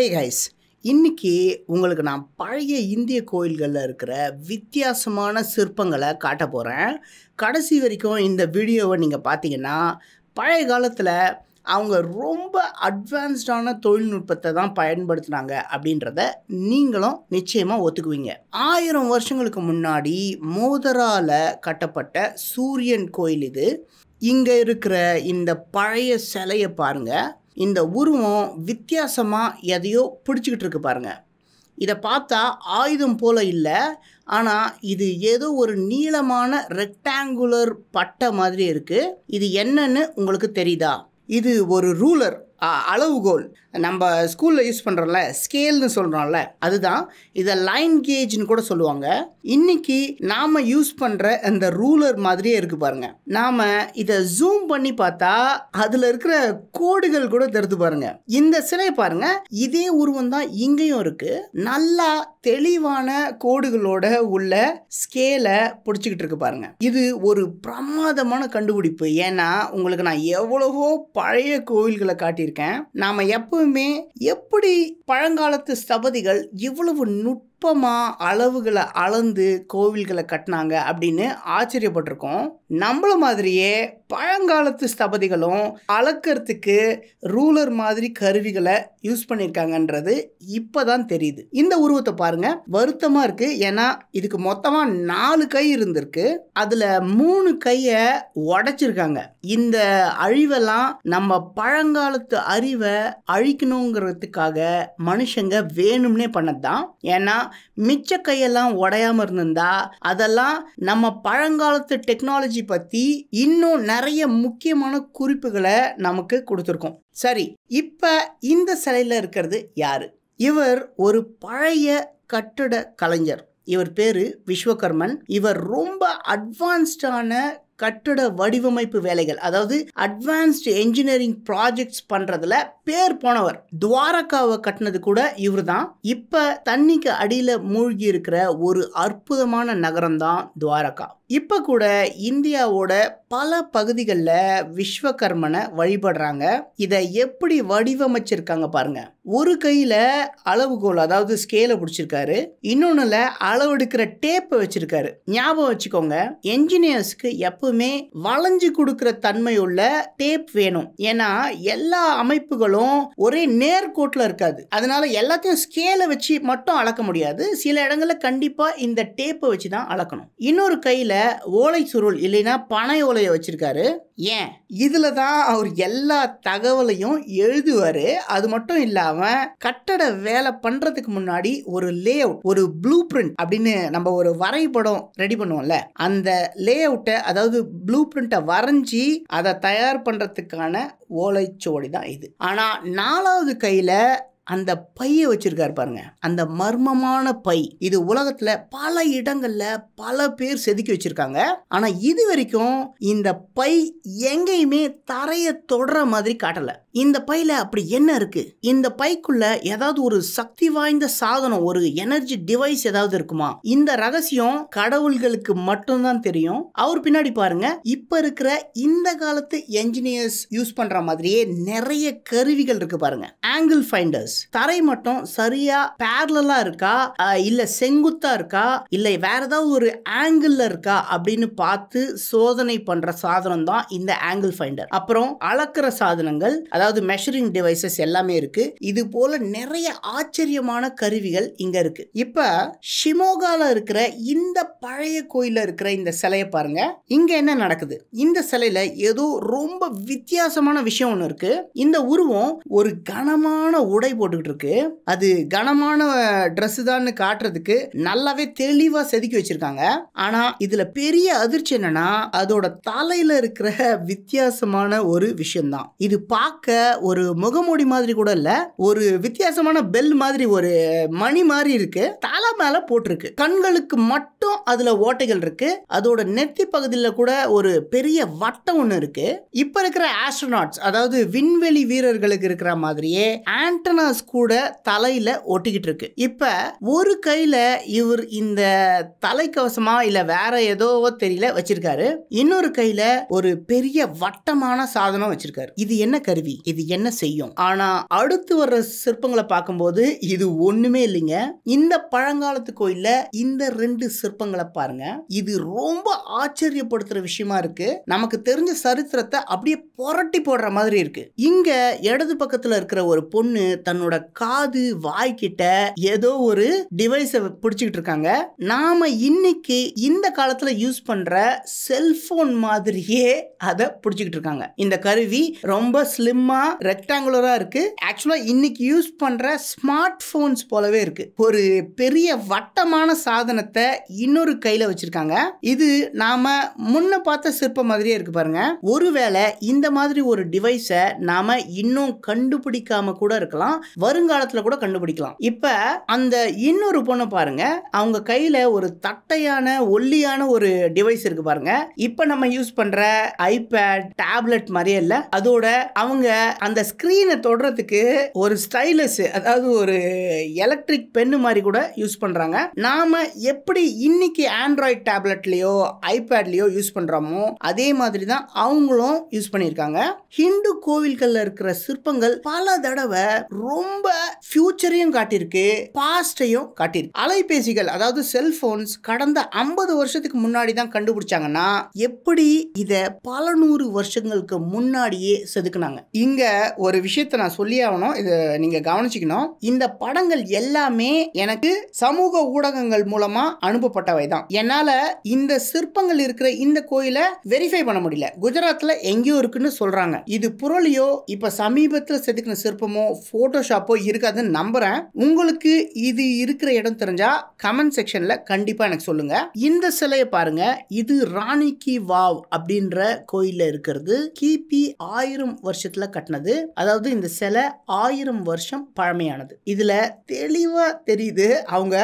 hey guys இன்றைக்கி உங்களுக்கு நான் பழைய இந்திய கோயில்களில் இருக்கிற வித்தியாசமான சிற்பங்களை காட்ட போகிறேன் கடைசி வரைக்கும் இந்த வீடியோவை நீங்கள் பார்த்தீங்கன்னா பழைய காலத்தில் அவங்க ரொம்ப அட்வான்ஸ்டான தொழில்நுட்பத்தை தான் பயன்படுத்தினாங்க அப்படின்றத நீங்களும் நிச்சயமாக ஒத்துக்குவீங்க ஆயிரம் வருஷங்களுக்கு முன்னாடி மோதரால் கட்டப்பட்ட சூரியன் கோயில் இது இங்கே இருக்கிற இந்த பழைய சிலையை பாருங்கள் இந்த உருவம் வித்தியாசமாக எதையோ பிடிச்சிக்கிட்டு இருக்கு பாருங்கள் இதை பார்த்தா ஆயுதம் போல் இல்லை ஆனால் இது ஏதோ ஒரு நீளமான ரெக்டாங்குலர் பட்டை மாதிரி இருக்குது இது என்னன்னு உங்களுக்கு தெரியுதா இது ஒரு ரூலர் அளவுகோல் நம்ம ஸ்கூலில் யூஸ் பண்ணுறோம்ல ஸ்கேல்னு சொல்கிறோம்ல அதுதான் இதை லைன் கேஜ்னு கூட சொல்லுவாங்க இன்றைக்கி நாம் யூஸ் பண்ணுற அந்த ரூலர் மாதிரியே இருக்குது பாருங்கள் நாம் இதை ஜூம் பண்ணி பார்த்தா அதில் இருக்கிற கோடுகள் கூட தருது பாருங்கள் இந்த சிலையை பாருங்கள் இதே உருவம் தான் இங்கேயும் இருக்குது நல்லா தெளிவான கோடுகளோட உள்ள ஸ்கேலை பிடிச்சிக்கிட்டு இருக்கு பாருங்க இது ஒரு பிரமாதமான கண்டுபிடிப்பு ஏன்னா உங்களுக்கு நான் எவ்வளவோ பழைய கோவில்களை காட்டி சொல்லியிருக்கேன் நாம் எப்பவுமே எப்படி பழங்காலத்து ஸ்தபதிகள் இவ்வளவு நுட் நுட்பமாக அளவுகளை அளந்து கோவில்களை கட்டினாங்க அப்படின்னு ஆச்சரியப்பட்டிருக்கோம் நம்மள மாதிரியே பழங்காலத்து ஸ்தபதிகளும் அளக்கிறதுக்கு ரூலர் மாதிரி கருவிகளை யூஸ் பண்ணியிருக்காங்கன்றது இப்போ தான் தெரியுது இந்த உருவத்தை பாருங்கள் வருத்தமாக இருக்குது ஏன்னா இதுக்கு மொத்தமாக நாலு கை இருந்திருக்கு அதில் மூணு கையை உடைச்சிருக்காங்க இந்த அழிவெல்லாம் நம்ம பழங்காலத்து அறிவை அழிக்கணுங்கிறதுக்காக மனுஷங்க வேணும்னே பண்ணது தான் ஏன்னா மிச்ச கையெல்லாம் உடையாம இருந்திருந்தா அதெல்லாம் நம்ம பழங்காலத்து டெக்னாலஜி பற்றி இன்னும் நிறைய முக்கியமான குறிப்புகளை நமக்கு கொடுத்துருக்கோம் சரி இப்போ இந்த சிலையில இருக்கிறது யாரு இவர் ஒரு பழைய கட்டட கலைஞர் இவர் பேர் விஸ்வகர்மன் இவர் ரொம்ப அட்வான்ஸ்டான கட்டட வடிவமைப்பு வேலைகள் அதாவது அட்வான்ஸ்டு என்ஜினியரிங் ப்ராஜெக்ட்ஸ் பண்றதுல பேர் போனவர் துவாரகாவை கட்டினது கூட இவர் தான் இப்ப தண்ணிக்கு அடியில மூழ்கி இருக்கிற ஒரு அற்புதமான நகரம் தான் துவாரகா இப்போ கூட இந்தியாவோட பல பகுதிகளில் விஸ்வகர்மனை வழிபடுறாங்க இதை எப்படி வடிவமைச்சிருக்காங்க பாருங்க ஒரு கையில் அளவுகோல் அதாவது ஸ்கேலை பிடிச்சிருக்காரு இன்னொன்றுல அளவெடுக்கிற டேப்பை வச்சிருக்காரு ஞாபகம் வச்சுக்கோங்க என்ஜினியர்ஸ்க்கு எப்போ எல்லாத்துக்குமே வளைஞ்சு கொடுக்குற தன்மை உள்ள டேப் வேணும் ஏன்னா எல்லா அமைப்புகளும் ஒரே நேர்கோட்டில் இருக்காது அதனால எல்லாத்தையும் ஸ்கேலை வச்சு மட்டும் அளக்க முடியாது சில இடங்களில் கண்டிப்பாக இந்த டேப்பை வச்சு தான் அளக்கணும் இன்னொரு கையில் ஓலை சுருள் இல்லைன்னா பனை ஓலையை வச்சிருக்காரு ஏன் இதில் தான் அவர் எல்லா தகவலையும் எழுதுவார் அது மட்டும் இல்லாமல் கட்டட வேலை பண்ணுறதுக்கு முன்னாடி ஒரு லே அவுட் ஒரு ப்ளூ பிரிண்ட் அப்படின்னு நம்ம ஒரு வரைபடம் ரெடி பண்ணுவோம்ல அந்த லே அவுட்டை அதாவது ப்ளூ பிரிண்ட்டை வரைஞ்சி அதை தயார் பண்ணுறதுக்கான ஓலைச்சுவடி தான் இது ஆனால் நாலாவது கையில் அந்த பையை வச்சிருக்காரு பாருங்க அந்த மர்மமான பை இது உலகத்துல பல இடங்கள்ல பல பேர் செதுக்கி வச்சிருக்காங்க ஆனா இது வரைக்கும் இந்த பை எங்கேயுமே தரையை தொடர மாதிரி காட்டல இந்த பையில அப்படி என்ன இருக்கு இந்த பைக்குள்ள ஏதாவது ஒரு சக்தி வாய்ந்த சாதனம் ஒரு எனர்ஜி டிவைஸ் ஏதாவது இருக்குமா இந்த ரகசியம் கடவுள்களுக்கு மட்டும்தான் தெரியும் அவர் பின்னாடி பாருங்க இப்ப இருக்கிற இந்த காலத்து என்ஜினியர்ஸ் யூஸ் பண்ற மாதிரியே நிறைய கருவிகள் இருக்கு பாருங்க ஆங்கிள் ஃபைண்டர்ஸ் தரை மட்டும் சரியா பேரலா இருக்கா இல்ல செங்குத்தா இருக்கா இல்ல வேற ஏதாவது ஒரு ஆங்கிள் இருக்கா அப்படின்னு பார்த்து சோதனை பண்ற சாதனம் தான் இந்த ஆங்கிள் ஃபைண்டர் அப்புறம் அளக்கிற சாதனங்கள் அதாவது அதாவது மெஷரிங் டிவைசஸ் எல்லாமே இருக்கு இது போல நிறைய ஆச்சரியமான கருவிகள் இங்க இருக்கு இப்ப ஷிமோகால இருக்கிற இந்த பழைய கோயில இருக்கிற இந்த சிலையை பாருங்க இங்க என்ன நடக்குது இந்த சிலையில ஏதோ ரொம்ப வித்தியாசமான விஷயம் ஒன்று இருக்கு இந்த உருவம் ஒரு கனமான உடை போட்டுக்கிட்டு இருக்கு அது கனமான ட்ரெஸ் தான் காட்டுறதுக்கு நல்லாவே தெளிவா செதுக்கி வச்சிருக்காங்க ஆனா இதுல பெரிய அதிர்ச்சி என்னன்னா அதோட தலையில இருக்கிற வித்தியாசமான ஒரு விஷயம்தான் இது பார்க்க ஒரு முகமூடி மாதிரி கூட இல்லை ஒரு வித்தியாசமான பெல் மாதிரி ஒரு மணி மாதிரி இருக்கு தலை மேல போட்டிருக்கு கண்களுக்கு மட்டும் அதுல ஓட்டைகள் இருக்கு அதோட நெத்தி பகுதியில் கூட ஒரு பெரிய வட்டம் ஒன்று இருக்கு இப்ப இருக்கிற ஆஸ்ட்ரோனாட்ஸ் அதாவது விண்வெளி வீரர்களுக்கு இருக்கிற மாதிரியே ஆண்டனாஸ் கூட தலையில ஒட்டிக்கிட்டு இருக்கு இப்ப ஒரு கையில இவர் இந்த தலைக்கவசமா இல்ல வேற ஏதோ தெரியல வச்சிருக்காரு இன்னொரு கையில ஒரு பெரிய வட்டமான சாதனம் வச்சிருக்காரு இது என்ன கருவி இது என்ன செய்யும் ஆனா அடுத்து வர்ற சிற்பங்களை பார்க்கும்போது இது ஒண்ணுமே இல்லைங்க இந்த பழங்காலத்து கோயில்ல இந்த ரெண்டு சிற்பங்களை பாருங்க இது ரொம்ப ஆச்சரியப்படுத்துற விஷயமா இருக்கு நமக்கு தெரிஞ்ச சரித்திரத்தை அப்படியே புரட்டி போடுற மாதிரி இருக்கு இங்க இடது பக்கத்துல இருக்கிற ஒரு பொண்ணு தன்னோட காது வாய்க்கிட்ட ஏதோ ஒரு டிவைஸை பிடிச்சிக்கிட்டு இருக்காங்க நாம இன்னைக்கு இந்த காலத்துல யூஸ் பண்ற செல்போன் மாதிரியே அதை பிடிச்சிக்கிட்டு இருக்காங்க இந்த கருவி ரொம்ப ஸ்லிம் சும்மா ரெக்டாங்குலராக இருக்குது ஆக்சுவலாக இன்னைக்கு யூஸ் பண்ணுற ஸ்மார்ட் ஃபோன்ஸ் போலவே இருக்குது ஒரு பெரிய வட்டமான சாதனத்தை இன்னொரு கையில் வச்சுருக்காங்க இது நாம் முன்ன பார்த்த சிற்பம் மாதிரியே இருக்குது பாருங்கள் ஒருவேளை இந்த மாதிரி ஒரு டிவைஸை நாம் இன்னும் கண்டுபிடிக்காம கூட இருக்கலாம் வருங்காலத்தில் கூட கண்டுபிடிக்கலாம் இப்போ அந்த இன்னொரு பொண்ணை பாருங்க அவங்க கையில் ஒரு தட்டையான ஒல்லியான ஒரு டிவைஸ் இருக்கு பாருங்க இப்போ நம்ம யூஸ் பண்ணுற ஐபேட் டேப்லெட் மாதிரியே இல்லை அதோட அவங்க அந்த ஸ்க்ரீனை தொடுறதுக்கு ஒரு ஸ்டைலஸ் அதாவது ஒரு எலக்ட்ரிக் பென்னு மாதிரி கூட யூஸ் பண்ணுறாங்க நாம் எப்படி இன்னைக்கு ஆண்ட்ராய்ட் டேப்லெட்லேயோ ஐபேட்லேயோ யூஸ் பண்ணுறோமோ அதே மாதிரி தான் அவங்களும் யூஸ் பண்ணியிருக்காங்க ஹிந்து கோவில்களில் இருக்கிற சிற்பங்கள் பல தடவை ரொம்ப ஃபியூச்சரையும் காட்டியிருக்கு பாஸ்டையும் காட்டியிருக்கு அலைபேசிகள் அதாவது செல்போன்ஸ் கடந்த ஐம்பது வருஷத்துக்கு முன்னாடி தான் கண்டுபிடிச்சாங்கன்னா எப்படி இதை பல நூறு வருஷங்களுக்கு முன்னாடியே செதுக்குனாங்க இங்க ஒரு விஷயத்த நான் சொல்லி ஆகணும் இதை நீங்க கவனிச்சுக்கணும் இந்த படங்கள் எல்லாமே எனக்கு சமூக ஊடகங்கள் மூலமா அனுப்பப்பட்டவை தான் என்னால இந்த சிற்பங்கள் இருக்கிற இந்த கோயிலை வெரிஃபை பண்ண முடியல குஜராத்ல எங்கேயோ இருக்குன்னு சொல்றாங்க இது புரளியோ இப்ப சமீபத்தில் செதுக்கின சிற்பமோ போட்டோஷாப்போ இருக்காது அப்படிங்கிறது நம்புகிறேன் உங்களுக்கு இது இருக்கிற இடம் தெரிஞ்சால் கமெண்ட் செக்ஷனில் கண்டிப்பாக எனக்கு சொல்லுங்கள் இந்த சிலையை பாருங்கள் இது ராணி கி வாவ் அப்படின்ற கோயிலில் இருக்கிறது கிபி ஆயிரம் வருஷத்தில் கட்டினது அதாவது இந்த சிலை ஆயிரம் வருஷம் பழமையானது இதில் தெளிவாக தெரியுது அவங்க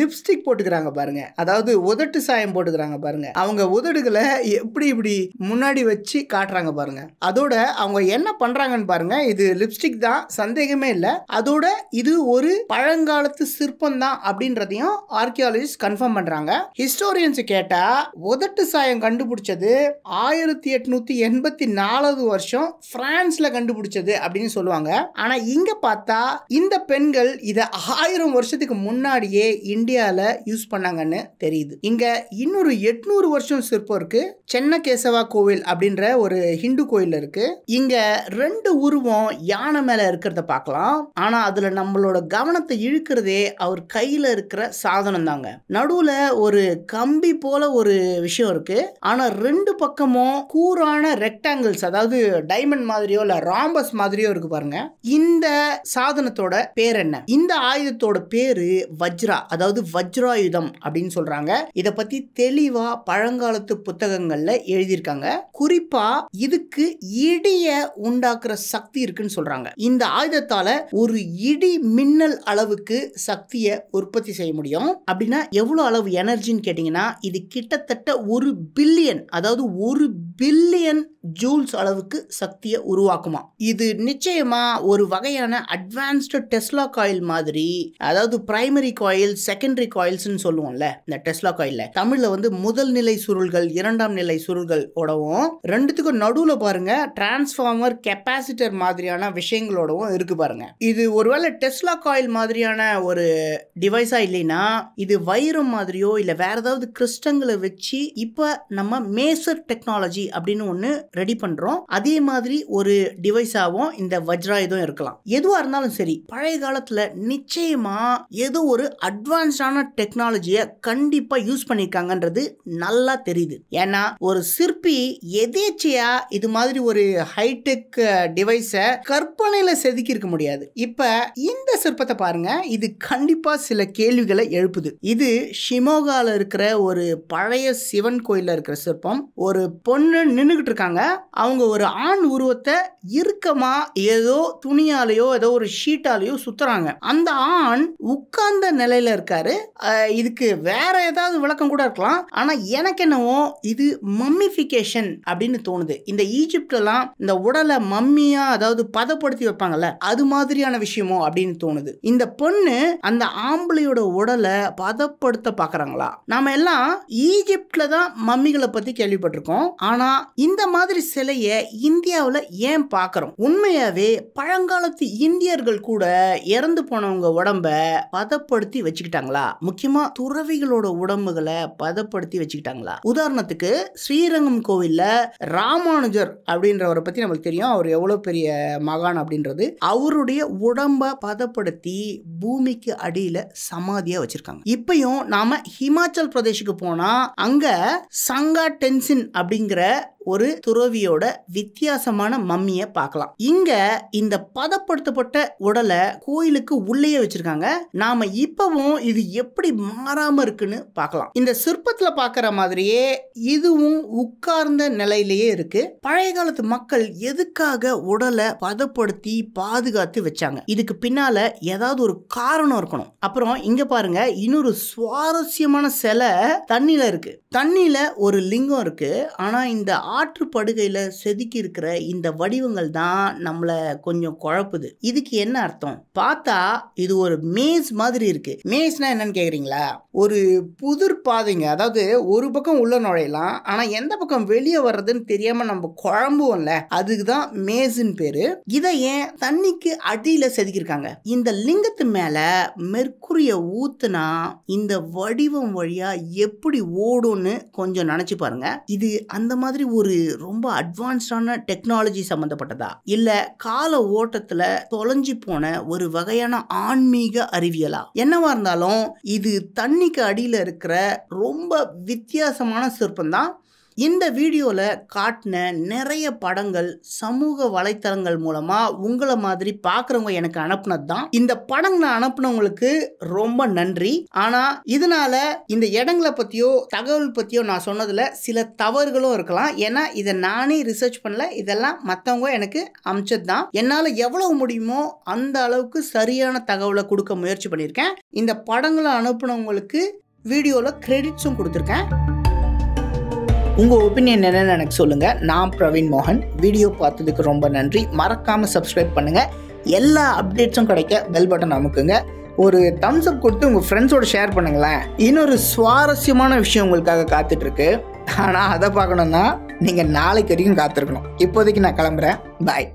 லிப்ஸ்டிக் போட்டுக்கிறாங்க பாருங்க அதாவது உதட்டு சாயம் போட்டுக்கிறாங்க பாருங்க அவங்க உதடுகளை எப்படி இப்படி முன்னாடி வச்சு காட்டுறாங்க பாருங்க அதோட அவங்க என்ன பண்றாங்கன்னு பாருங்க இது லிப்ஸ்டிக் தான் சந்தேகமே இல்லை அதோட இது ஒரு பழங்காலத்து சிற்பம் தான் அப்படின்றதையும் ஆர்கியாலஜிஸ்ட் கன்ஃபார்ம் பண்றாங்க ஹிஸ்டோரியன்ஸ் கேட்டா உதட்டு சாயம் கண்டுபிடிச்சது ஆயிரத்தி எட்நூத்தி எண்பத்தி நாலாவது வருஷம் பிரான்ஸ்ல கண்டுபிடிச்சது அப்படின்னு சொல்லுவாங்க ஆனா இங்க பார்த்தா இந்த பெண்கள் இதை ஆயிரம் வருஷத்துக்கு முன்னாடியே இந்தியாவில் யூஸ் பண்ணாங்கன்னு தெரியுது இங்க இன்னொரு எட்நூறு வருஷம் சிற்பம் இருக்கு சென்ன கேசவா கோவில் அப்படின்ற ஒரு ஹிந்து கோயில் இருக்கு இங்க ரெண்டு உருவம் யானை மேல இருக்கிறத பார்க்கலாம் ஆனா அதுல நம்மளோட கவனத்தை இழுக்கிறதே அவர் கையில் இருக்கிற சாதனம் தாங்க நடுவில் ஒரு கம்பி போல ஒரு விஷயம் இருக்கு ஆனால் ரெண்டு பக்கமும் கூரான ரெக்டாங்கிள்ஸ் அதாவது டைமண்ட் மாதிரியோ இல்லை ராம்பஸ் மாதிரியோ இருக்கு பாருங்க இந்த சாதனத்தோட பேர் என்ன இந்த ஆயுதத்தோட பேரு வஜ்ரா அதாவது வஜ்ராயுதம் அப்படின்னு சொல்றாங்க இதை பத்தி தெளிவா பழங்காலத்து புத்தகங்கள்ல எழுதியிருக்காங்க குறிப்பா இதுக்கு இடிய உண்டாக்குற சக்தி இருக்குன்னு சொல்றாங்க இந்த ஆயுதத்தால ஒரு இடி இடி மின்னல் அளவுக்கு சக்தியை உற்பத்தி செய்ய முடியும் அப்படின்னா எவ்வளோ அளவு எனர்ஜின்னு கேட்டிங்கன்னா இது கிட்டத்தட்ட ஒரு பில்லியன் அதாவது ஒரு பில்லியன் ஜூல்ஸ் அளவுக்கு சக்தியை உருவாக்குமா இது நிச்சயமா ஒரு வகையான அட்வான்ஸ்டு டெஸ்லா காயில் மாதிரி அதாவது பிரைமரி காயில் செகண்டரி காயில்ஸ்னு சொல்லுவோம்ல இந்த டெஸ்லா காயில்ல தமிழ்ல வந்து முதல் நிலை சுருள்கள் இரண்டாம் நிலை சுருள்கள் ஓடவும் ரெண்டுத்துக்கும் நடுவில் பாருங்க டிரான்ஸ்ஃபார்மர் கெப்பாசிட்டர் மாதிரியான விஷயங்களோடவும் இருக்கு பாருங்க இது ஒருவேளை டெஸ்லா காயில் மாதிரியான ஒரு டிவைஸாக இல்லைன்னா இது வைரம் மாதிரியோ இல்லை வேற ஏதாவது கிறிஸ்டங்களை வச்சு இப்போ நம்ம மேசர் டெக்னாலஜி அப்படின்னு ஒன்று ரெடி பண்ணுறோம் அதே மாதிரி ஒரு டிவைஸாகவும் இந்த வஜ்ராயுதம் இருக்கலாம் எதுவாக இருந்தாலும் சரி பழைய காலத்தில் நிச்சயமாக ஏதோ ஒரு அட்வான்ஸ்டான டெக்னாலஜியை கண்டிப்பாக யூஸ் பண்ணியிருக்காங்கன்றது நல்லா தெரியுது ஏன்னா ஒரு சிற்பி எதேச்சையா இது மாதிரி ஒரு ஹைடெக் டிவைஸை கற்பனையில் செதுக்கி இருக்க முடியாது இப்போ இந்த சிற்பத்தை பாருங்க இது கண்டிப்பா சில கேள்விகளை எழுப்புது இது ஷிமோகால இருக்கிற ஒரு பழைய சிவன் கோயில இருக்கிற சிற்பம் ஒரு பொண்ணு நின்றுகிட்டு இருக்காங்க அவங்க ஒரு ஆண் உருவத்தை இறுக்கமா ஏதோ துணியாலேயோ ஏதோ ஒரு ஷீட்டாலேயோ சுத்துறாங்க அந்த ஆண் உட்கார்ந்த நிலையில இருக்காரு இதுக்கு வேற ஏதாவது விளக்கம் கூட இருக்கலாம் ஆனா எனக்கு என்னவோ இது மம்மிஃபிகேஷன் அப்படின்னு தோணுது இந்த எல்லாம் இந்த உடலை மம்மியா அதாவது பதப்படுத்தி வைப்பாங்கல்ல அது மாதிரியான விஷயமோ அப்படின்னு தோணுது இந்த பொண்ணு அந்த ஆம்பளையோட உடலை பதப்படுத்த பாக்குறாங்களா நாம எல்லாம் ஈஜிப்ட்ல தான் மம்மிகளை பத்தி கேள்விப்பட்டிருக்கோம் ஆனா இந்த மாதிரி சிலையை இந்தியாவில் ஏன் பார்க்குறோம் உண்மையாவே பழங்காலத்து இந்தியர்கள் கூட இறந்து போனவங்க உடம்ப பதப்படுத்தி வச்சுக்கிட்டாங்களா முக்கியமா துறவிகளோட உடம்புகளை பதப்படுத்தி வச்சுக்கிட்டாங்களா உதாரணத்துக்கு ஸ்ரீரங்கம் கோவில்ல ராமானுஜர் அப்படின்றவரை பத்தி நம்மளுக்கு தெரியும் அவர் எவ்வளவு பெரிய மகான் அப்படின்றது அவருடைய உடம்ப பதப்படுத்தி பூமிக்கு அடியில் சமாதியாக வச்சுருக்காங்க இப்பயும் நாம் ஹிமாச்சல் பிரதேசுக்கு போனால் அங்கே சங்கா டென்சின் அப்படிங்கிற ஒரு துறவியோட வித்தியாசமான மம்மியை பார்க்கலாம் இங்க இந்த பதப்படுத்தப்பட்ட உடலை கோயிலுக்கு உள்ளேயே வச்சிருக்காங்க நாம இப்பவும் இது எப்படி மாறாம இருக்குன்னு பார்க்கலாம் இந்த சிற்பத்துல பாக்குற மாதிரியே இதுவும் உட்கார்ந்த நிலையிலேயே இருக்கு பழைய காலத்து மக்கள் எதுக்காக உடலை பதப்படுத்தி பாதுகாத்து வச்சாங்க இதுக்கு பின்னால ஏதாவது ஒரு காரணம் இருக்கணும் அப்புறம் இங்க பாருங்க இன்னொரு சுவாரஸ்யமான சிலை தண்ணியில இருக்கு தண்ணியில ஒரு லிங்கம் இருக்கு ஆனா இந்த ஆற்று படுகையில் செதுக்கி இருக்கிற இந்த வடிவங்கள் தான் நம்மளை கொஞ்சம் குழப்புது இதுக்கு என்ன அர்த்தம் பார்த்தா இது ஒரு மேஸ் மாதிரி இருக்கு மேஸ்னா என்னன்னு கேக்குறீங்களா ஒரு புதிர் பாதைங்க அதாவது ஒரு பக்கம் உள்ள நுழையலாம் ஆனா எந்த பக்கம் வெளியே வர்றதுன்னு தெரியாம நம்ம குழம்புவோம்ல அதுக்கு தான் மேஸ்ன்னு பேரு இதை ஏன் தண்ணிக்கு அடியில செதுக்கியிருக்காங்க இந்த லிங்கத்து மேல மெர்க்குரிய ஊத்துனா இந்த வடிவம் வழியா எப்படி ஓடும்னு கொஞ்சம் நினைச்சு பாருங்க இது அந்த மாதிரி ஒரு ரொம்ப அட்வான்ஸ்டான டெக்னாலஜி சம்மந்தப்பட்டதா இல்லை கால ஓட்டத்தில் தொலைஞ்சி போன ஒரு வகையான ஆன்மீக அறிவியலா என்னவா இருந்தாலும் இது தண்ணிக்கு அடியில் இருக்கிற ரொம்ப வித்தியாசமான சிற்பம் தான் இந்த வீடியோவில் காட்டின நிறைய படங்கள் சமூக வலைத்தளங்கள் மூலமாக உங்களை மாதிரி பார்க்குறவங்க எனக்கு அனுப்புனது தான் இந்த படங்களை அனுப்புனவங்களுக்கு ரொம்ப நன்றி ஆனால் இதனால் இந்த இடங்களை பற்றியோ தகவல் பற்றியோ நான் சொன்னதில் சில தவறுகளும் இருக்கலாம் ஏன்னா இதை நானே ரிசர்ச் பண்ணல இதெல்லாம் மற்றவங்க எனக்கு அமைச்சது தான் என்னால் எவ்வளவு முடியுமோ அந்த அளவுக்கு சரியான தகவலை கொடுக்க முயற்சி பண்ணியிருக்கேன் இந்த படங்களை அனுப்புனவங்களுக்கு வீடியோவில் கிரெடிட்ஸும் கொடுத்துருக்கேன் உங்கள் ஒப்பீனியன் என்னென்னு எனக்கு சொல்லுங்கள் நான் பிரவீன் மோகன் வீடியோ பார்த்ததுக்கு ரொம்ப நன்றி மறக்காமல் சப்ஸ்கிரைப் பண்ணுங்கள் எல்லா அப்டேட்ஸும் கிடைக்க பெல் பட்டன் அமுக்குங்க ஒரு தம்ஸ் அப் கொடுத்து உங்கள் ஃப்ரெண்ட்ஸோட ஷேர் பண்ணுங்களேன் இன்னொரு சுவாரஸ்யமான விஷயம் உங்களுக்காக காத்துட்ருக்கு ஆனால் அதை பார்க்கணுன்னா நீங்கள் நாளைக்கு வரைக்கும் காத்திருக்கணும் இப்போதைக்கு நான் கிளம்புறேன் பாய்